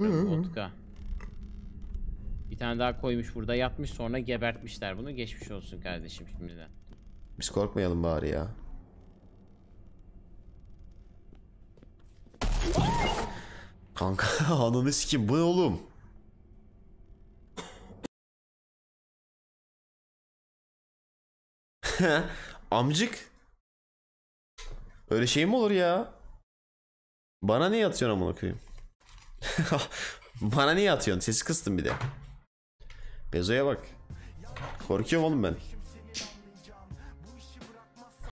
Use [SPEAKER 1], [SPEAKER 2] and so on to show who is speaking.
[SPEAKER 1] Hı
[SPEAKER 2] Vodka. Bir tane daha koymuş burada yatmış sonra gebertmişler bunu. Geçmiş olsun kardeşim şimdiden.
[SPEAKER 3] Biz korkmayalım bari ya.
[SPEAKER 4] Kanka ananı sikim bu ne oğlum?
[SPEAKER 5] Amcık. Öyle şey mi olur ya? Bana niye atıyorsun amına koyayım? Bana niye atıyorsun? Sesi kıstım bir de. Bezo'ya bak. Korkuyorum oğlum ben.